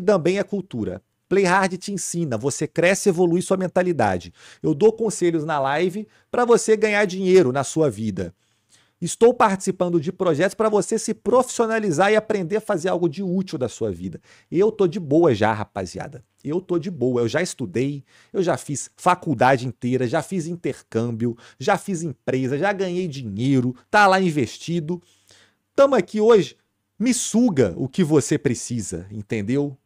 também é cultura. Playhard te ensina, você cresce e evolui sua mentalidade. Eu dou conselhos na live para você ganhar dinheiro na sua vida. Estou participando de projetos para você se profissionalizar e aprender a fazer algo de útil da sua vida. Eu tô de boa já, rapaziada. Eu tô de boa. Eu já estudei, eu já fiz faculdade inteira, já fiz intercâmbio, já fiz empresa, já ganhei dinheiro, tá lá investido. Tamo aqui hoje. Me suga o que você precisa, entendeu?